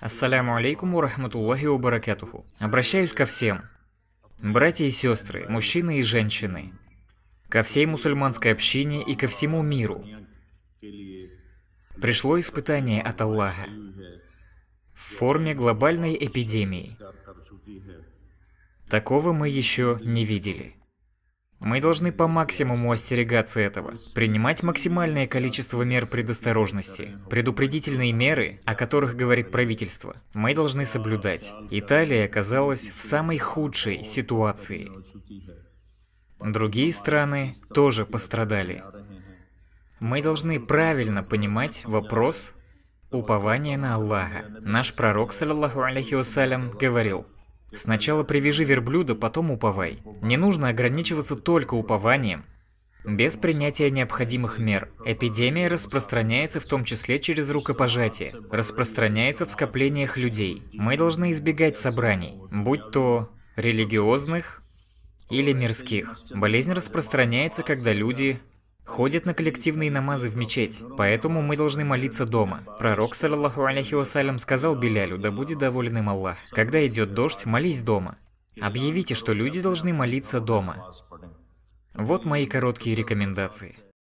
Ассаляму алейкум рахматуллахи у баракатуху. Обращаюсь ко всем. Братья и сестры, мужчины и женщины. Ко всей мусульманской общине и ко всему миру. Пришло испытание от Аллаха в форме глобальной эпидемии. Такого мы еще не видели. Мы должны по максимуму остерегаться этого, принимать максимальное количество мер предосторожности, предупредительные меры, о которых говорит правительство, мы должны соблюдать. Италия оказалась в самой худшей ситуации. Другие страны тоже пострадали. Мы должны правильно понимать вопрос упования на Аллаха. Наш пророк, саллаху алейхи вассалям, говорил – Сначала привяжи верблюда, потом уповай. Не нужно ограничиваться только упованием. Без принятия необходимых мер эпидемия распространяется в том числе через рукопожатие, распространяется в скоплениях людей. Мы должны избегать собраний, будь то религиозных или мирских. Болезнь распространяется, когда люди Ходят на коллективные намазы в мечеть, поэтому мы должны молиться дома. Пророк, саллаху алейхи вассалям, сказал Белялю, да будет доволен им Аллах. Когда идет дождь, молись дома. Объявите, что люди должны молиться дома. Вот мои короткие рекомендации.